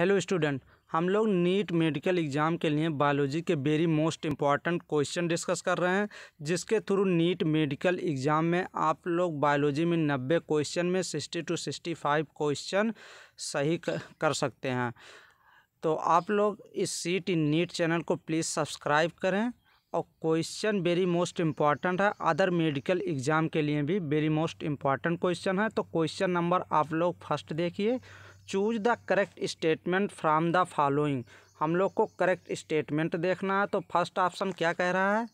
hello student हम लोग NEET medical exam के लिए बायोलॉजी के very most important question discuss कर रहे हैं जिसके थ्रू नीट मेडिकल एग्ज़ाम में आप लोग बायोलॉजी में नब्बे क्वेश्चन में sixty two sixty five question सही कर सकते हैं तो आप लोग इस सी इन नीट चैनल को प्लीज़ सब्सक्राइब करें और क्वेश्चन वेरी मोस्ट इम्पॉर्टेंट है अदर मेडिकल एग्ज़ाम के लिए भी वेरी मोस्ट इम्पॉर्टेंट क्वेश्चन है तो क्वेश्चन नंबर आप लोग फर्स्ट देखिए choose the correct statement from the following हम लोग को करेक्ट स्टेटमेंट देखना है तो फर्स्ट ऑप्शन क्या कह रहा है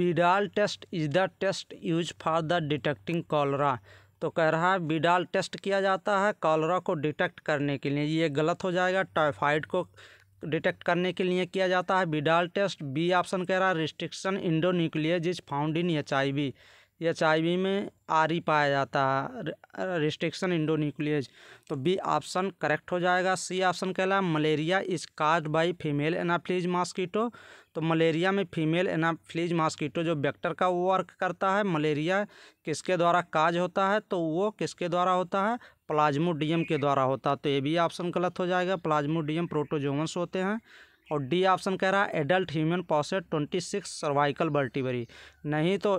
Widal test is the test use for the detecting cholera तो कह रहा है बिडाल टेस्ट किया जाता है कॉलरा को डिटेक्ट करने के लिए ये गलत हो जाएगा टाइफाइड को डिटेक्ट करने के लिए किया जाता है बिडाल टेस्ट बी ऑप्शन कह रहा है restriction endonucleases found in H I V H में आर ई पाया जाता है रिस्ट्रिक्शन न्यूक्लियज तो बी ऑप्शन करेक्ट हो जाएगा सी ऑप्शन कहला malaria is cause by female Anopheles mosquito तो मलेरिया में फीमेल एनाफ्लीज मॉस्कीटो जो वेक्टर का वर्क करता है मलेरिया किसके द्वारा काज होता है तो वो किसके द्वारा होता है प्लाज्मोडियम के द्वारा होता है तो ये भी ऑप्शन गलत हो जाएगा प्लाज्मोडियम प्रोटोजोमस होते हैं और डी ऑप्शन कह रहा है adult human possess twenty six cervical vertebrae नहीं तो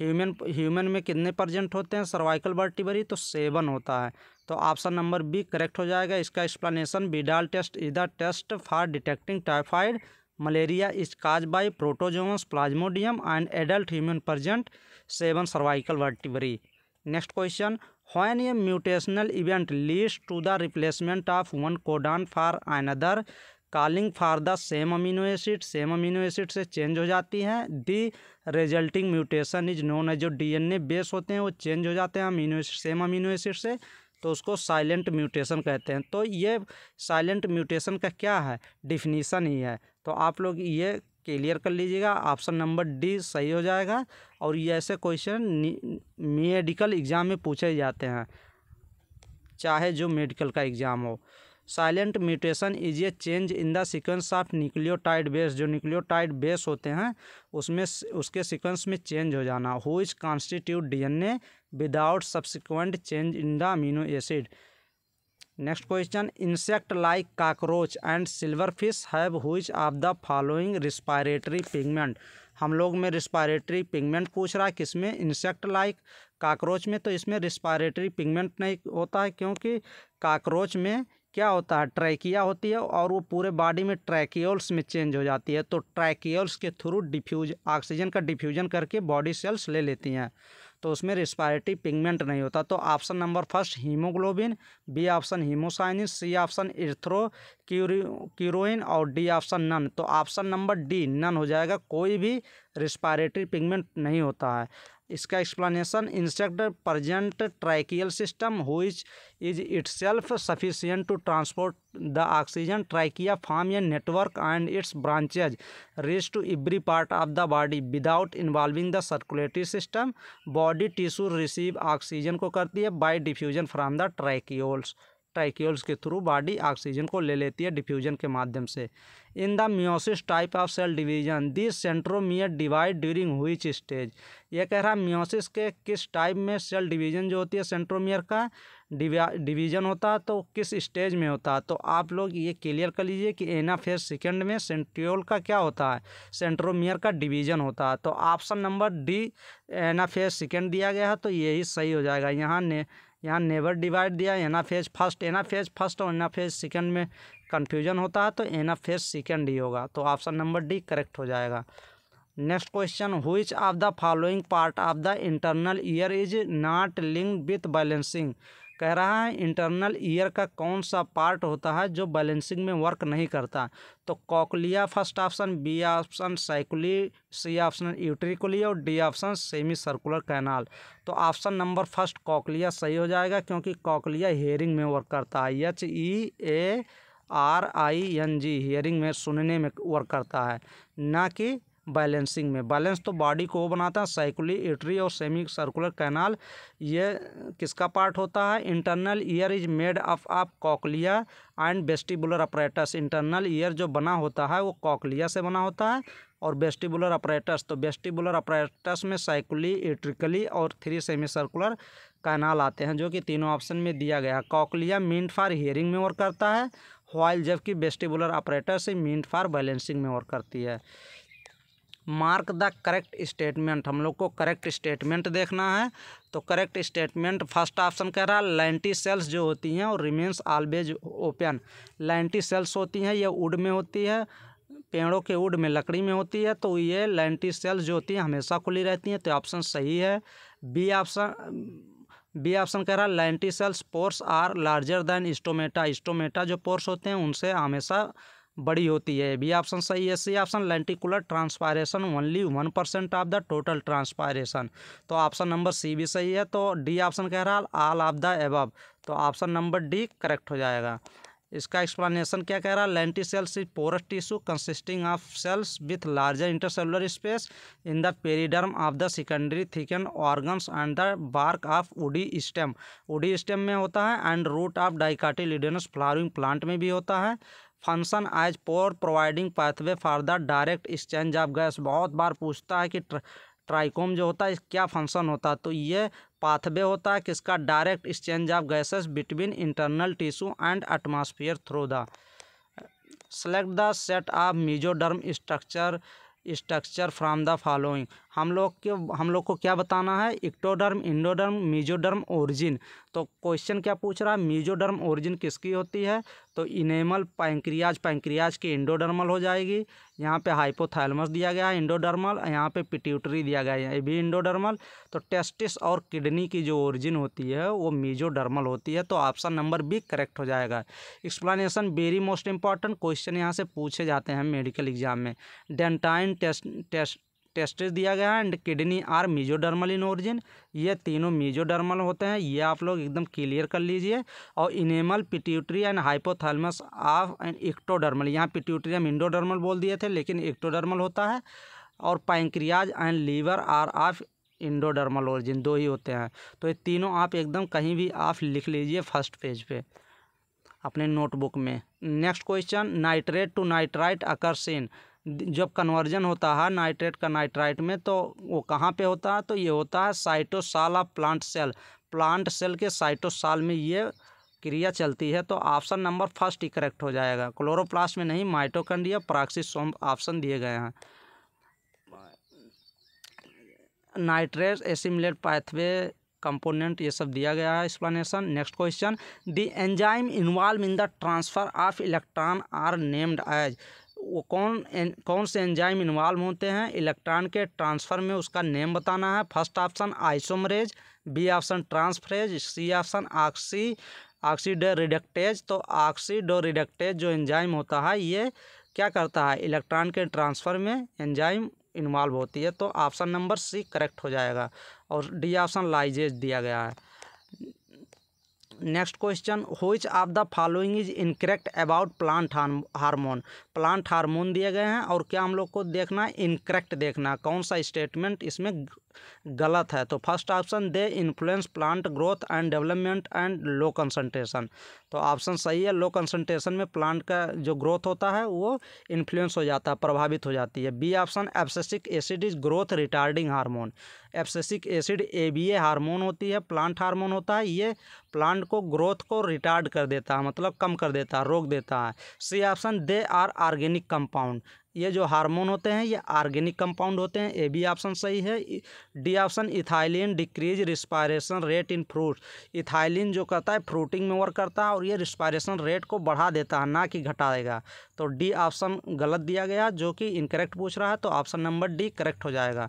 ह्यूमन ह्यूमन में कितने परजेंट होते हैं सर्वाइकल बर्टिबरी तो सेवन होता है तो ऑप्शन नंबर बी करेक्ट हो जाएगा इसका explanation Widal test is the test for detecting typhoid malaria is cause by protozoans plasmodium and adult human present seven cervical vertebrae next question when a mutational event leads to the replacement of one codon for another coding for the same amino acid same amino acid से change हो जाती है the resulting mutation is known है जो DNA base होते हैं वो change हो जाते हैं amino acid same amino acid से तो उसको साइलेंट म्यूटेशन कहते हैं तो ये साइलेंट म्यूटेशन का क्या है डिफिनीसन ही है तो आप लोग ये क्लियर कर लीजिएगा ऑप्शन नंबर डी सही हो जाएगा और ये ऐसे क्वेश्चन मेडिकल एग्ज़ाम में पूछे जाते हैं चाहे जो मेडिकल का एग्ज़ाम हो silent mutation is a change in the sequence of nucleotide base जो न्यूक्लियोटाइड बेस होते हैं उसमें उसके सीक्वेंस में चेंज हो जाना who is constitute DNA without subsequent change in the amino acid next question insect like cockroach and silver fish have whose of the following respiratory pigment हम लोग में रिस्पायरेटरी पिगमेंट पूछ रहा है किसमें इंसेक्ट लाइक काकरोच में तो इसमें रिस्पायरेटरी पिगमेंट नहीं होता है क्योंकि काकरोच में क्या होता है ट्रैकिया होती है और वो पूरे बॉडी में ट्रैकियोल्स में चेंज हो जाती है तो ट्रैकियोल्स के थ्रू डिफ्यूज ऑक्सीजन का डिफ्यूजन करके बॉडी सेल्स ले लेती हैं तो उसमें रिस्पायरेटरी पिगमेंट नहीं होता तो option number first haemoglobin B option haemocyanin C option erythrocruorin और डी ऑप्शन नन तो ऑप्शन नंबर डी नन हो जाएगा कोई भी रिस्पायरेटरी पिगमेंट नहीं होता है इसका explanation insect present tracheal system which is self sufficient to transport the oxygen trachea form या network and its branches reach to every part of the body without involving the circulatory system body tissue receive oxygen को करती है by diffusion from the tracheoles tracheoles के through body oxygen को ले लेती है diffusion के माध्यम से in the meiosis type of cell division this centromere divide during which stage ये कह रहा है म्योसिस के किस टाइप में सेल डिवीजन जो होती है सेंट्रोमियर का डिवीजन होता है तो किस स्टेज में होता है तो आप लोग ये क्लियर कर लीजिए कि एनाफेज सेकेंड में सेंट्रियोल का क्या होता है सेंट्रोमियर का डिवीजन होता है तो option number D anaphase second दिया गया है तो यही सही हो जाएगा यहाँ ने यहाँ नेवर डिवाइड दिया anaphase first anaphase first और एना फेज सेकेंड में कन्फ्यूजन होता है तो एना फेज सेकेंड ही होगा तो ऑप्शन नंबर डी करेक्ट हो जाएगा next question which of the following part of the internal ear is not linked with balancing कह रहा है इंटरनल ईयर का कौन सा पार्ट होता है जो बैलेंसिंग में वर्क नहीं करता तो cochlea first option B option sacculi C option utriculi और D option semi circular canal तो ऑप्शन नंबर फर्स्ट कॉकलिया सही हो जाएगा क्योंकि कॉकलिया हेयरिंग में वर्क करता है H E A R I N G hearing में सुनने में वर्क करता है ना कि बैलेंसिंग में बैलेंस तो बॉडी को बनाता है साइकुली एट्री और सेमी सर्कुलर कैनाल ये किसका पार्ट होता है internal ear is made up of cochlea and vestibular apparatus internal ear जो बना होता है वो कॉकलिया से बना होता है और बेस्टिबुलर अपरेटस तो बेस्टिबुलर अपरेटस में साइकुली एट्रिकली और थ्री सेमी सर्कुलर कैनाल आते हैं जो कि तीनों ऑप्शन में दिया गया कॉकलिया मीन फॉर हियरिंग में वर्क करता है वाइल जबकि vestibular apparatus mean for balancing में वर्क करती है मार्क द करेक्ट स्टेटमेंट हम लोग को करेक्ट स्टेटमेंट देखना है तो करेक्ट स्टेटमेंट फर्स्ट ऑप्शन कह रहा है लेंटी सेल्स जो होती हैं और remains always open lenticels होती हैं ये वुड में होती है पेड़ों के वुड में लकड़ी में होती है तो ये लेंटी सेल्स जो होती हैं हमेशा खुली रहती हैं तो ऑप्शन सही है बी ऑप्शन बी ऑप्शन कह रहा है lenticels pores are larger than stomata stomata जो पोर्स होते हैं उनसे हमेशा बड़ी होती है बी ऑप्शन सही है C option lenticular transpiration only one percent of the total transpiration तो ऑप्शन नंबर सी भी सही है तो डी ऑप्शन कह रहा है ऑल ऑफ द एबव तो ऑप्शन नंबर डी करेक्ट हो जाएगा इसका एक्सप्लेनेशन क्या कह रहा है lenticels is porous tissue consisting of cells with larger intercellular space in the periderm of the secondary thicken organs and the bark of उडी stem woody stem में होता है and root of dicotyledonous flowering plant में भी होता है function as pore providing pathway for the direct exchange of gas बहुत बार पूछता है कि ट्र, ट्राइकोम जो होता है क्या फंक्शन होता है तो ये पाथवे होता है किसका direct exchange of gases between internal tissue and atmosphere through the select the set of mesoderm structure structure from the following हम लोग के हम लोग को क्या बताना है इक्टोडर्म इंडोडर्म मीजोडर्म ओरिजिन तो क्वेश्चन क्या पूछ रहा है मीजोडर्म ओरिजिन किसकी होती है तो इनेमल पैंक्रियाज पैंक्रियाज की इंडोडर्मल हो जाएगी यहाँ पे हाइपोथैलमस दिया गया है इंडोडर्मल यहाँ पे पिट्यूटरी दिया गया है ये भी इंडोडर्मल तो टेस्टिस और किडनी की जो ओरिजिन होती है वो मीजोडर्मल होती है तो ऑप्शन नंबर बी करेक्ट हो जाएगा explanation very most important question यहाँ से पूछे जाते हैं मेडिकल एग्जाम में डेंटाइन टेस्ट टेस्ट टेस्ट दिया गया है and kidney are mesodermal in origin ये तीनों मीजोडर्मल होते हैं ये आप लोग एकदम क्लियर कर लीजिए और enamel pituitary and hypothalamus of and ectodermal यहाँ पिट्यूटरी हम इंडोडर्मल बोल दिए थे लेकिन इक्टोडर्मल होता है और pancreas and liver are of endodermal origin दो ही होते हैं तो ये तीनों आप एकदम कहीं भी आप लिख लीजिए फर्स्ट पेज पे अपने नोटबुक में next question nitrate to nitrite occurs in जब कन्वर्जन होता है नाइट्रेट का नाइट्राइट में तो वो कहाँ पे होता है तो ये होता है cytosol of plant cell plant cell के साइटोसाल में ये क्रिया चलती है तो ऑप्शन नंबर फर्स्ट ही करेक्ट हो जाएगा क्लोरोप्लास्ट में नहीं माइटोकंडिया प्राक्सिसोम ऑप्शन दिए गए हैं नाइट्रेट एसिमुलेट पाथवे कंपोनेंट ये सब दिया गया है explanation next question the enzyme involve in the transfer of electron are named as वो कौन एन, कौन से एंजाइम इन्वॉल्व होते हैं इलेक्ट्रॉन के ट्रांसफ़र में उसका नेम बताना है first option isomerase B option transferase C option oxy reductase तो रिडक्टेज जो एंजाइम होता है ये क्या करता है इलेक्ट्रॉन के ट्रांसफ़र में एंजाइम इन्वॉल्व होती है तो ऑप्शन नंबर सी करेक्ट हो जाएगा और डी ऑप्शन लाइजेज दिया गया है next question which of the following is incorrect about plant hormone plant hormone दिए गए हैं और क्या हम लोग को देखना है इनकरेक्ट देखना कौन सा स्टेटमेंट इसमें गलत है तो first option they influence plant growth and development and low concentration तो ऑप्शन सही है लो कंसनट्रेशन में प्लांट का जो ग्रोथ होता है वो इन्फ्लुएंस हो जाता है प्रभावित हो जाती है B option abscisic acid is growth retarding hormone abscisic acid A B A hormone होती है प्लांट हार्मोन होता है ये प्लांट को ग्रोथ को रिटार्ड कर देता है मतलब कम कर देता है रोक देता है C option they are organic compound ये जो हार्मोन होते हैं ये आर्गेनिक कंपाउंड होते हैं ए बी ऑप्शन सही है D option ethylene decrease respiration rate in fruit ethylene जो करता है फ्रूटिंग में वर्क करता है और ये रिस्पायरेशन रेट को बढ़ा देता है ना कि घटा देगा तो डी ऑप्शन गलत दिया गया जो कि इनकरेक्ट पूछ रहा है तो ऑप्शन नंबर डी करेक्ट हो जाएगा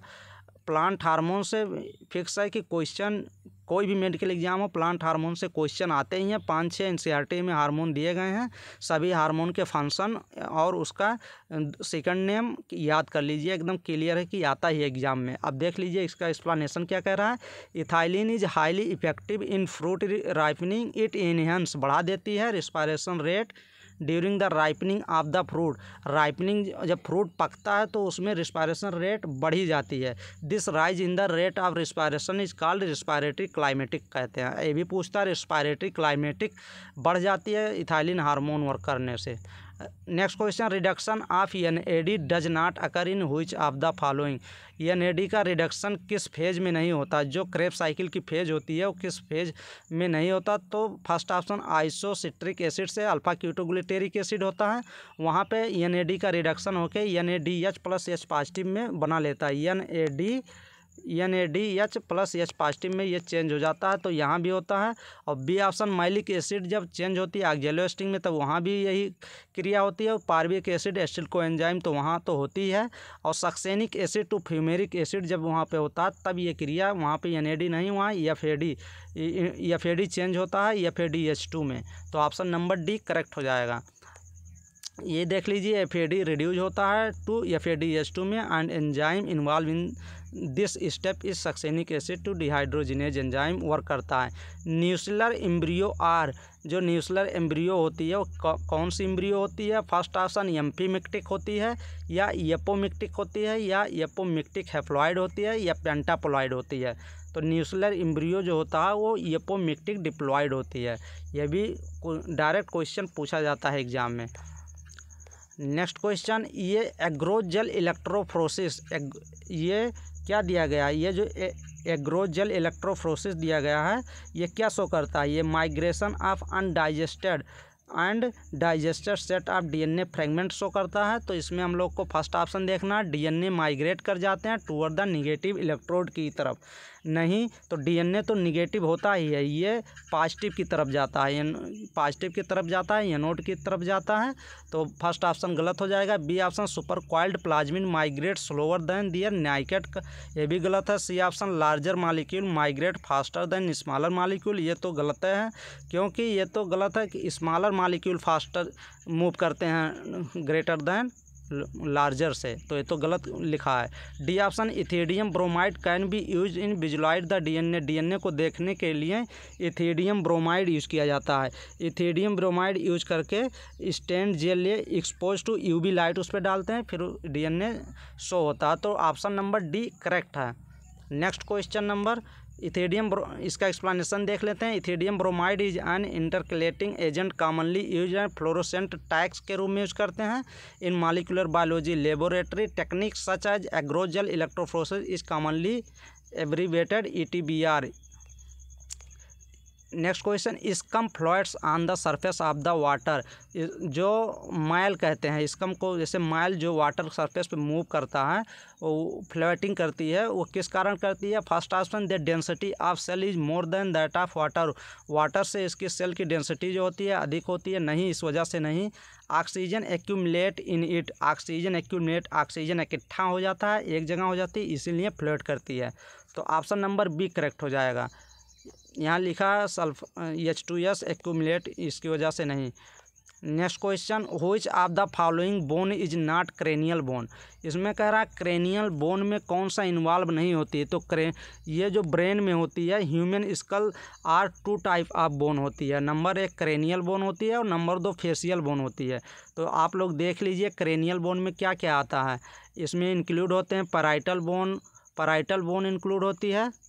प्लांट हार्मोन से फिक्स है कि क्वेश्चन कोई भी मेडिकल एग्जाम हो प्लांट हार्मोन से क्वेश्चन आते ही हैं पाँच छः एन में हार्मोन दिए गए हैं सभी हार्मोन के फंक्शन और उसका सेकंड नेम याद कर लीजिए एकदम क्लियर है कि आता ही एग्जाम में अब देख लीजिए इसका एक्सप्लानेशन क्या कह रहा है ethylene is highly effective in fruit ripening it enhance बढ़ा देती है respiration rate during the ripening of the fruit ripening जब फ्रूट पकता है तो उसमें रिस्पायरेशन रेट बढ़ी जाती है this rise in the rate of respiration is called respiratory climactic कहते हैं ये भी पूछता है रिस्पायरेटरी क्लाइमेटिक बढ़ जाती है इथाइलिन हार्मोन वर्क करने से next question reduction of N A D does not occur in which of the following N A D का रिडक्शन किस फेज में नहीं होता जो क्रेप साइकिल की फेज होती है वो किस फेज में नहीं होता तो फर्स्ट ऑप्शन आइसोसिट्रिक एसिड से अल्फा क्यूटोगुलेटेरिक एसिड होता है वहाँ पे एन ए डी का रिडक्शन होकर N A D H plus H positive में बना लेता है N A D N A D H plus H positive में ये चेंज हो जाता है तो यहाँ भी होता है और बी ऑप्शन माइलिक एसिड जब चेंज होती है आगजेलो में तब तो वहाँ भी यही क्रिया होती है और पार्बिक एसिड एस्टिल को एंजाइम तो वहाँ तो होती है और succinic acid to fumaric acid जब वहाँ पे होता है तब ये क्रिया वहाँ पे एन ए डी नहीं वहाँ F A D F A D change होता है F A D H two में तो ऑप्शन नंबर डी करेक्ट हो जाएगा ये देख लीजिए एफ रिड्यूज होता है टू एफ एस टू में and enzyme involve in this step is succinic acid to dehydrogenase enzyme work करता है न्यूसलर एम्ब्रियो आर जो न्यूसलर एम्ब्रियो होती है वो कौन सी एम्ब्रियो होती है फर्स्ट ऑप्शन एम्फीमिक्टिक होती है या एपोमिक्टिक होती है या येपोमिक्टिक हेफ्लॉइड होती है या पेंटापोलॉइड होती है तो न्यूसलर इम्ब्रियो जो होता है वो येपोमिक्टिक डिप्लॉइड होती है यह भी डायरेक्ट क्वेश्चन पूछा जाता है एग्जाम में नेक्स्ट क्वेश्चन ये एग्रोजल इलेक्ट्रोफ्रोसिस ये क्या दिया गया ये जो एग्रोजल इलेक्ट्रोफ्रोसिस दिया गया है ये क्या शो करता है ये migration of undigested and digester set of DNA fragment show करता है तो इसमें हम लोग को फर्स्ट ऑप्शन देखना है डीएनए माइग्रेट कर जाते हैं टूअर द निगेटिव इलेक्ट्रोड की तरफ नहीं तो डीएनए तो निगेटिव होता ही है ये पॉजिटिव की तरफ जाता है पॉजिटिव की तरफ जाता है एनोड की तरफ जाता है तो फर्स्ट ऑप्शन गलत हो जाएगा B option super coiled plasmid migrate slower than their nicked ये भी गलत है C option larger molecule migrate faster than smaller molecule ये तो गलत है क्योंकि ये तो गलत है कि स्मॉलर मालिक्यूल फास्टर मूव करते हैं ग्रेटर देन लार्जर से तो ये तो गलत लिखा है D option ethidium bromide can be use in visualise the DNA DNA को देखने के लिए इथेडियम ब्रोमाइड यूज़ किया जाता है इथेडियम ब्रोमाइड यूज करके स्टैंड जेल लिए एक्सपोज टू यूवी लाइट उस पर डालते हैं फिर डीएनए शो होता है तो ऑप्शन नंबर डी करेक्ट है नेक्स्ट क्वेश्चन नंबर इथेडियम इसका एक्सप्लेनेशन देख लेते हैं ethidium bromide is an intercalating agent commonly use and fluorescent tags के रूप में यूज करते हैं in molecular biology laboratory technique such as agarose electrophoresis is commonly abbreviated E T B R next question इसकम floats on the surface of the water जो माइल कहते हैं इसकम को जैसे माइल जो वाटर सरफेस पे मूव करता है वो फ्लोटिंग करती है वो किस कारण करती है first option the density of cell is more than that of water water से इसकी सेल की डेंसिटी जो होती है अधिक होती है नहीं इस वजह से नहीं oxygen accumulate in it oxygen accumulate oxygen इकट्ठा हो जाता है एक जगह हो जाती है इसीलिए फ्लोट करती है तो ऑप्शन नंबर बी करेक्ट हो जाएगा यहाँ लिखा है सल्फ एच टू एस एक्यूमलेट इसकी वजह से नहीं next question which of the following bone is not cranial bone इसमें कह रहा है क्रेनियल बोन में कौन सा इन्वॉल्व नहीं होती है तो क्रे ये जो ब्रेन में होती है human skull are two type of bone होती है नंबर एक क्रेनियल बोन होती है और नंबर दो फेशियल बोन होती है तो आप लोग देख लीजिए क्रेनियल बोन में क्या क्या आता है इसमें इंक्लूड होते हैं parietal bone parietal bone include होती है